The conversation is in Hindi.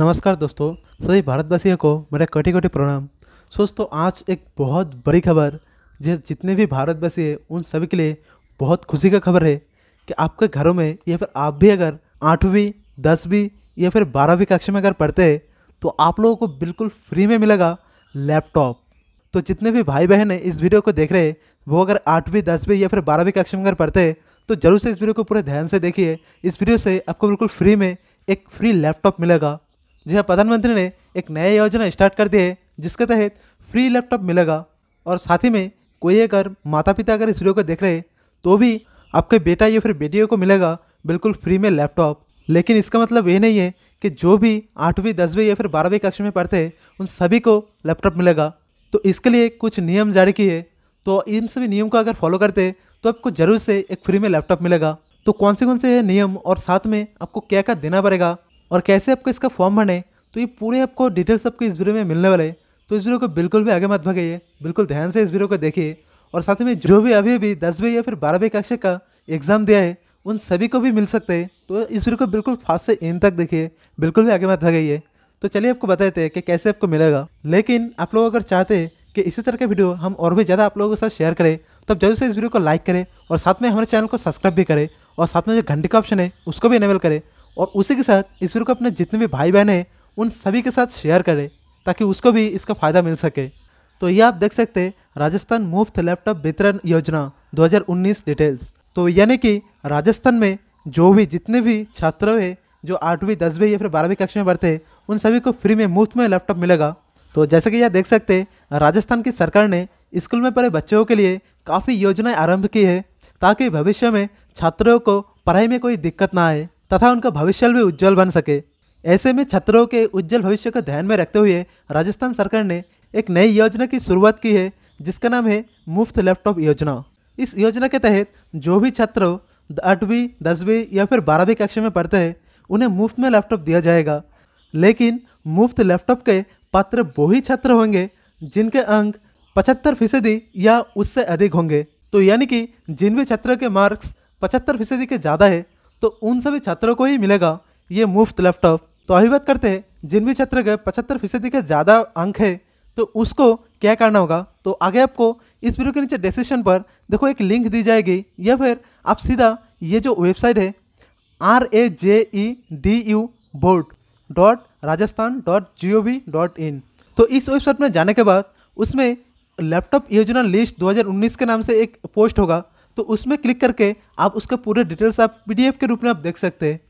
नमस्कार दोस्तों सभी भारतवासियों को मेरे कोटि कोटि प्रणाम दोस्तों आज एक बहुत बड़ी खबर जिस जितने भी भारतवासी हैं उन सभी के लिए बहुत खुशी का खबर है कि आपके घरों में या फिर आप भी अगर आठवीं दसवीं या फिर बारहवीं कक्षा में अगर पढ़ते हैं तो आप लोगों को बिल्कुल फ्री में मिलेगा लैपटॉप तो जितने भी भाई बहन हैं इस वीडियो को देख रहे हैं वो अगर आठवीं दसवीं या फिर बारहवीं कक्षा में अगर पढ़ते हैं तो ज़रूर से इस वीडियो को पूरे ध्यान से देखिए इस वीडियो से आपको बिल्कुल फ्री में एक फ्री लैपटॉप मिलेगा जी हाँ प्रधानमंत्री ने एक नया योजना स्टार्ट कर दी है जिसके तहत फ्री लैपटॉप मिलेगा और साथ ही में कोई अगर माता पिता अगर इस वीडियो को देख रहे तो भी आपके बेटा या फिर बेटियों को मिलेगा बिल्कुल फ्री में लैपटॉप लेकिन इसका मतलब ये नहीं है कि जो भी आठवीं दसवीं या फिर बारहवीं कक्षा में पढ़ते हैं उन सभी को लैपटॉप मिलेगा तो इसके लिए कुछ नियम जारी किए तो इन सभी नियम को अगर फॉलो करते तो आपको ज़रूर से एक फ्री में लैपटॉप मिलेगा तो कौन से कौन से नियम और साथ में आपको क्या क्या देना पड़ेगा और कैसे आपको इसका फॉर्म भरने तो ये पूरे आपको डिटेल्स आपको इस वीडियो में मिलने वाले तो इस वीडियो को बिल्कुल भी आगे मत भगाइए बिल्कुल ध्यान से इस वीडियो को देखिए और साथ में जो भी अभी अभी दसवीं या फिर बारहवीं कक्षा का एग्ज़ाम दिया है उन सभी को भी मिल सकते हैं तो इस वीडियो को बिल्कुल फास्ट से इन तक देखिए बिल्कुल भी आगे मत भगाइए तो चलिए आपको बताते हैं कि कैसे आपको मिलेगा लेकिन आप लोग अगर चाहते हैं कि इसी तरह के वीडियो हम और भी ज़्यादा आप लोगों के साथ शेयर करें तो आप जरूर से इस वीडियो को लाइक करें और साथ में हमारे चैनल को सब्सक्राइब भी करें और साथ में जो घंटे का ऑप्शन है उसको भी इनेबल करें और उसी के साथ इस वीडियो को अपने जितने भी भाई बहन हैं उन सभी के साथ शेयर करें ताकि उसको भी इसका फ़ायदा मिल सके तो ये आप देख सकते हैं राजस्थान मुफ्त लैपटॉप वितरण योजना 2019 डिटेल्स तो यानी कि राजस्थान में जो भी जितने भी छात्र हैं जो आठवीं दसवीं या फिर बारहवीं कक्षा में पढ़ते हैं उन सभी को फ्री में मुफ्त में लैपटॉप मिलेगा तो जैसे कि यह देख सकते हैं राजस्थान की सरकार ने स्कूल में पढ़े बच्चों के लिए काफ़ी योजनाएं आरंभ की है ताकि भविष्य में छात्रों को पढ़ाई में कोई दिक्कत ना आए तथा उनका भविष्य भी उज्जवल बन सके ऐसे में छात्रों के उज्जवल भविष्य को ध्यान में रखते हुए राजस्थान सरकार ने एक नई योजना की शुरुआत की है जिसका नाम है मुफ्त लैपटॉप योजना इस योजना के तहत जो भी छात्र आठवीं दसवीं या फिर बारहवीं कक्षा में पढ़ते हैं उन्हें मुफ्त में लैपटॉप दिया जाएगा लेकिन मुफ्त लैपटॉप के पात्र वो ही छात्र होंगे जिनके अंक पचहत्तर फीसदी या उससे अधिक होंगे तो यानी कि जिन भी छात्रों के मार्क्स पचहत्तर फीसदी के ज़्यादा है तो उन सभी छात्रों को ही मिलेगा ये मुफ्त लैपटॉप तो अभी बात करते हैं जिन भी छात्र के पचहत्तर फीसदी के ज़्यादा अंक है तो उसको क्या करना होगा तो आगे आपको इस वीडियो के नीचे डिस्क्रिप्शन पर देखो एक लिंक दी जाएगी या फिर आप सीधा ये जो वेबसाइट है R A J E D U board dot Rajasthan dot G O V dot in तो इस वेबसाइट में जाने के बाद उसमें लैपटॉप योजना लिस्ट 2019 के नाम से एक पोस्ट होगा तो उसमें क्लिक करके आप उसका पूरे डिटेल्स आप पी के रूप में आप देख सकते हैं